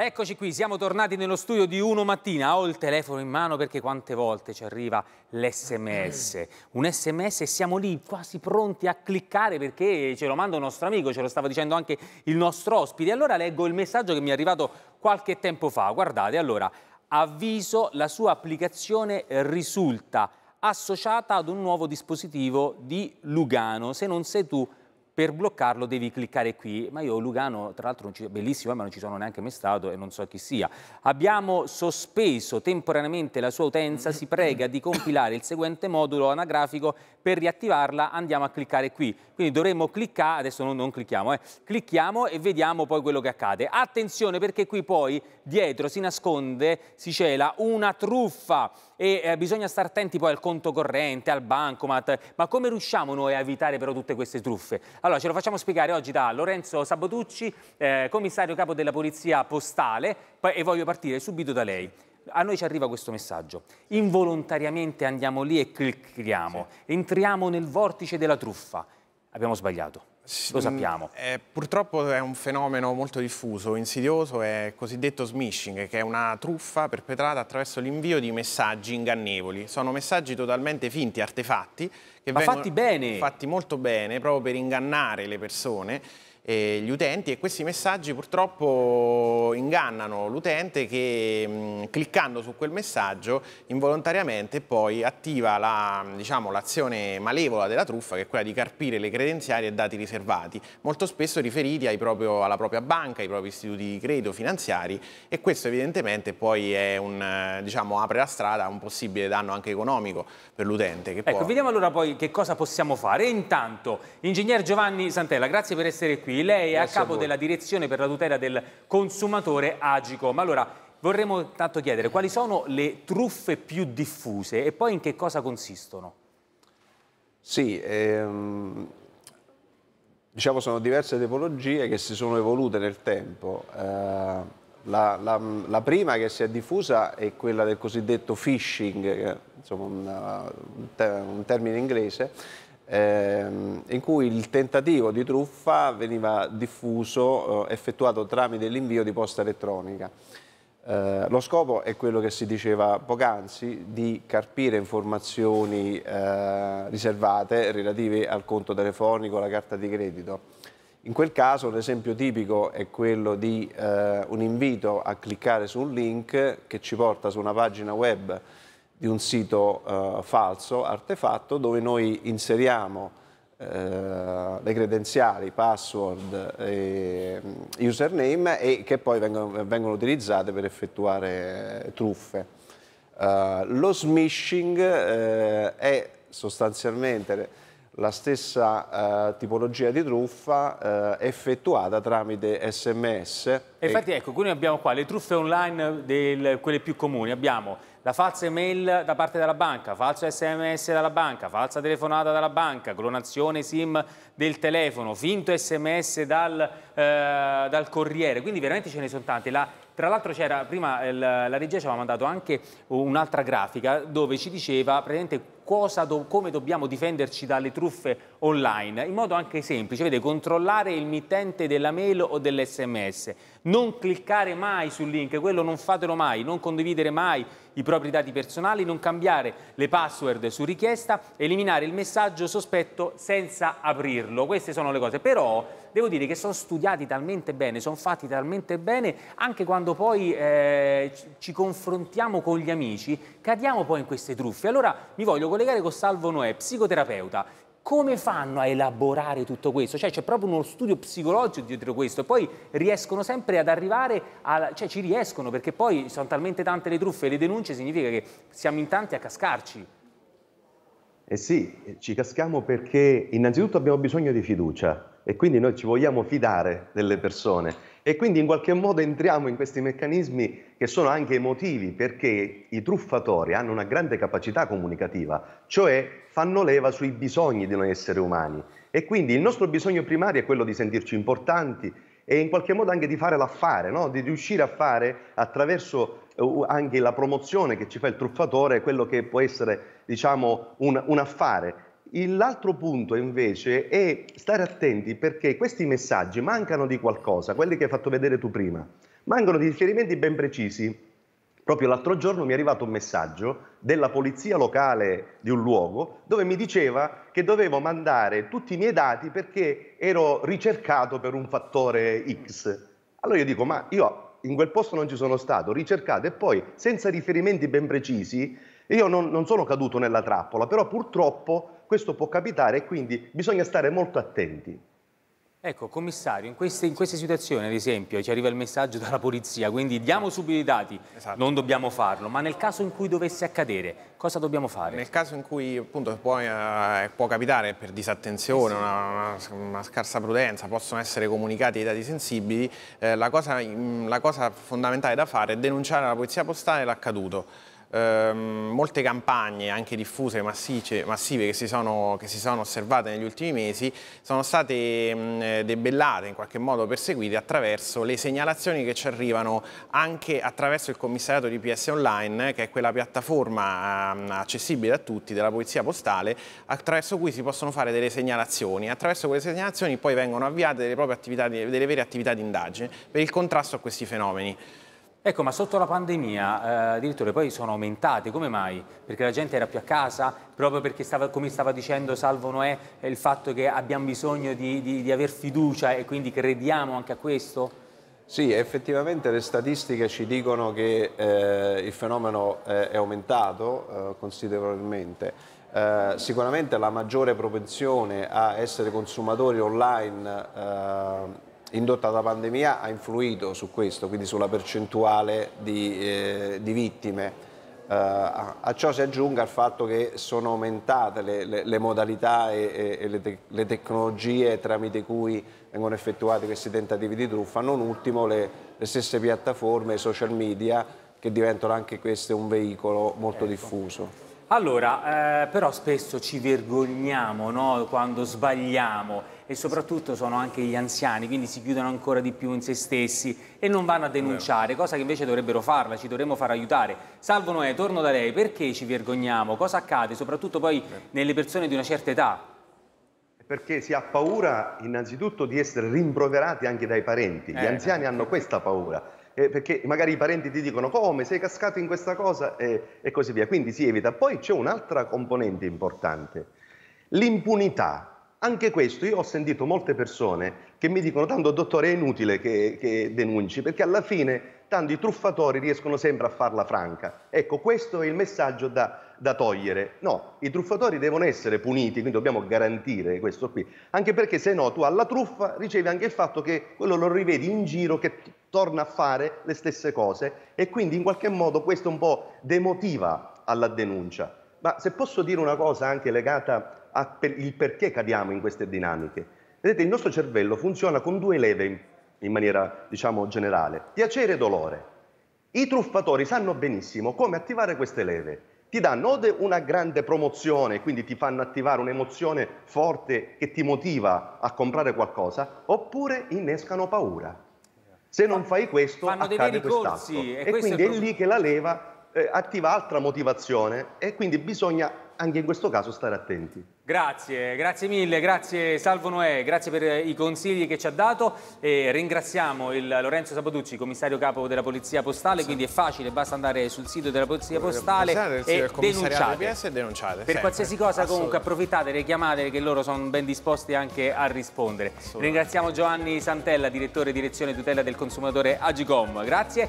Eccoci qui, siamo tornati nello studio di 1 mattina, ho il telefono in mano perché quante volte ci arriva l'SMS, un SMS e siamo lì quasi pronti a cliccare perché ce lo manda un nostro amico, ce lo stava dicendo anche il nostro ospite. Allora leggo il messaggio che mi è arrivato qualche tempo fa, guardate, allora, avviso la sua applicazione risulta associata ad un nuovo dispositivo di Lugano, se non sei tu per bloccarlo devi cliccare qui, ma io Lugano tra l'altro bellissimo, eh, ma non ci sono neanche mai stato e non so chi sia. Abbiamo sospeso temporaneamente la sua utenza, si prega di compilare il seguente modulo anagrafico per riattivarla, andiamo a cliccare qui. Quindi dovremmo cliccare, adesso non, non clicchiamo, eh. clicchiamo e vediamo poi quello che accade. Attenzione perché qui poi dietro si nasconde, si cela una truffa e eh, bisogna stare attenti poi al conto corrente, al bancomat, ma come riusciamo noi a evitare però tutte queste truffe? Allora, ce lo facciamo spiegare oggi da Lorenzo Sabotucci, eh, commissario capo della Polizia Postale, e voglio partire subito da lei. A noi ci arriva questo messaggio. Involontariamente andiamo lì e clicchiamo, entriamo nel vortice della truffa abbiamo sbagliato. Lo mm, sappiamo. Eh, purtroppo è un fenomeno molto diffuso, insidioso, è il cosiddetto smishing, che è una truffa perpetrata attraverso l'invio di messaggi ingannevoli. Sono messaggi totalmente finti, artefatti, che Ma vengono fatti bene. fatti molto bene proprio per ingannare le persone eh, gli utenti e questi messaggi purtroppo ingannano l'utente che mh, mm, cliccando su quel messaggio involontariamente poi attiva l'azione la, diciamo, malevola della truffa che è quella di carpire le credenziali e dati riservati, molto spesso riferiti proprio, alla propria banca, ai propri istituti di credito finanziari e questo evidentemente poi un, diciamo, apre la strada a un possibile danno anche economico per l'utente. Ecco, può... vediamo allora poi che cosa possiamo fare. Intanto, ingegner Giovanni Santella, grazie per essere qui. Gentili, lei è a capo a della direzione per la tutela del consumatore Agicom. Allora, vorremmo tanto chiedere quali sono le truffe più diffuse e poi in che cosa consistono? Sì, ehm, diciamo sono diverse tipologie che si sono evolute nel tempo. Eh, la, la, la, prima che si è diffusa è quella del cosiddetto phishing, insomma un, eh, un, termine inglese, Ehm, in cui il tentativo di truffa veniva diffuso, eh, effettuato tramite l'invio di posta elettronica. Eh, lo scopo è quello che si diceva poc'anzi, di carpire informazioni eh, riservate relative al conto telefonico, alla carta di credito. In quel caso un esempio tipico è quello di eh, un invito a cliccare su un link che ci porta su una pagina web di un sito eh, falso, artefatto, dove noi inseriamo eh, le credenziali, password, e mm, username e che poi vengono, vengono utilizzate per effettuare truffe. Uh, lo smishing eh, è sostanzialmente la stessa uh, tipologia di truffa uh, effettuata tramite sms. E infatti ecco, noi abbiamo qua le truffe online, del, quelle più comuni, abbiamo la falsa email da parte della banca, falso sms dalla banca, falsa telefonata dalla banca, clonazione sim del telefono, finto sms dal, eh, dal corriere, quindi veramente ce ne sono tante. La, tra l'altro c'era, prima la regia ci aveva mandato anche un'altra grafica dove ci diceva praticamente do, come dobbiamo difenderci dalle truffe online, in modo anche semplice, vede, controllare il mittente della mail o dell'SMS, non cliccare mai sul link, quello non fatelo mai, non condividere mai i propri dati personali, non cambiare le password su richiesta, eliminare il messaggio sospetto senza aprirlo. Queste sono le cose, però devo dire che sono studiati talmente bene, sono fatti talmente bene, anche quando poi eh, ci confrontiamo con gli amici, cadiamo poi in queste truffe. Allora mi voglio collegare con Salvo Noè, psicoterapeuta. Come fanno a elaborare tutto questo? Cioè c'è proprio uno studio psicologico dietro questo e poi riescono sempre ad arrivare, a, cioè ci riescono perché poi sono talmente tante le truffe e le denunce significa che siamo in tanti a cascarci. Eh sì, ci caschiamo perché innanzitutto abbiamo bisogno di fiducia e quindi noi ci vogliamo fidare delle persone e quindi in qualche modo entriamo in questi meccanismi che sono anche emotivi, perché i truffatori hanno una grande capacità comunicativa, cioè fanno leva sui bisogni di noi esseri umani. E quindi il nostro bisogno primario è quello di sentirci importanti e in qualche modo anche di fare l'affare, no? di riuscire a fare attraverso eh, anche la promozione che ci fa il truffatore, quello che può essere diciamo, un, un affare. L'altro punto invece è stare attenti perché questi messaggi mancano di qualcosa, quelli che hai fatto vedere tu prima, mancano di riferimenti ben precisi. Proprio l'altro giorno mi è arrivato un messaggio della polizia locale di un luogo dove mi diceva che dovevo mandare tutti i miei dati perché ero ricercato per un fattore X. Allora io dico, ma io in quel posto non ci sono stato, ricercato e poi senza riferimenti ben precisi io non, non sono caduto nella trappola, però purtroppo questo può capitare e quindi bisogna stare molto attenti. Ecco, commissario, in queste, in queste, situazioni, ad esempio, ci arriva il messaggio dalla polizia, quindi diamo subito i dati, esatto. non dobbiamo farlo, ma nel caso in cui dovesse accadere, cosa dobbiamo fare? Nel caso in cui appunto può, eh, può capitare per disattenzione, sì. una, una, una, scarsa prudenza, possono essere comunicati i dati sensibili, eh, la, cosa, mm, la cosa fondamentale da fare è denunciare alla polizia postale l'accaduto ehm, molte campagne anche diffuse, massice, massive che si, sono, che si, sono, osservate negli ultimi mesi sono state mh, mm, eh, debellate, in qualche modo perseguite attraverso le segnalazioni che ci arrivano anche attraverso il commissariato di PS Online che è quella piattaforma mh, mm, accessibile a tutti della polizia postale attraverso cui si possono fare delle segnalazioni, attraverso quelle segnalazioni poi vengono avviate delle, attività, delle vere attività di indagine per il contrasto a questi fenomeni. Ecco, ma sotto la pandemia, eh, direttore, poi sono aumentate, come mai? Perché la gente era più a casa, proprio perché, stava, come stava dicendo Salvo Noè, il fatto che abbiamo bisogno di, di, di aver fiducia e quindi crediamo anche a questo? Sì, effettivamente le statistiche ci dicono che eh, il fenomeno eh, è aumentato eh, considerevolmente. Eh, sicuramente la maggiore propensione a essere consumatori online eh, indotta dalla pandemia ha influito su questo, quindi sulla percentuale di, eh, di vittime. Uh, a, ciò si aggiunga il fatto che sono aumentate le, le, le modalità e, e le, te, le, tecnologie tramite cui vengono effettuati questi tentativi di truffa, non ultimo le, stesse piattaforme, i social media, che diventano anche queste un veicolo molto ecco. diffuso. Allora, eh, però spesso ci vergogniamo no? quando sbagliamo e soprattutto sono anche gli anziani, quindi si chiudono ancora di più in se stessi e non vanno a denunciare, cosa che invece dovrebbero farla, ci dovremmo far aiutare. Salvo Noè, torno da lei, perché ci vergogniamo? Cosa accade soprattutto poi nelle persone di una certa età? Perché si ha paura innanzitutto di essere rimproverati anche dai parenti, gli eh, anziani hanno ecco. questa paura. Eh, perché magari i parenti ti dicono come sei cascato in questa cosa e così via, quindi si evita. Poi c'è un'altra componente importante, l'impunità anche questo, io ho sentito molte persone che mi dicono tanto dottore è inutile che, che, denunci, perché alla fine tanti truffatori riescono sempre a farla franca. Ecco, questo è il messaggio da, da togliere. No, i truffatori devono essere puniti, quindi dobbiamo garantire questo qui, anche perché se no tu alla truffa ricevi anche il fatto che quello lo rivedi in giro, che torna a fare le stesse cose e quindi in qualche modo questo un po' demotiva alla denuncia. Ma se posso dire una cosa anche legata per il perché cadiamo in queste dinamiche. Vedete, il nostro cervello funziona con due leve in, maniera, diciamo, generale, piacere e dolore. I truffatori sanno benissimo come attivare queste leve. Ti danno o una grande promozione, quindi ti fanno attivare un'emozione forte che ti motiva a comprare qualcosa, oppure innescano paura. Se non fai questo, Fanno accade quest'altro. E, e quindi è, è lì che la leva eh, attiva altra motivazione e quindi bisogna anche in questo caso stare attenti. Grazie, grazie mille, grazie Salvo Noè, grazie per i consigli che ci ha dato e ringraziamo il Lorenzo Sabaducci, commissario capo della Polizia Postale, sì. quindi è facile, basta andare sul sito della Polizia Postale Pensate, e, denunciate. e denunciate. Per sempre. qualsiasi cosa comunque approfittate, richiamate che loro sono ben disposti anche a rispondere. Ringraziamo Giovanni Santella, direttore direzione tutela del consumatore Agicom, grazie.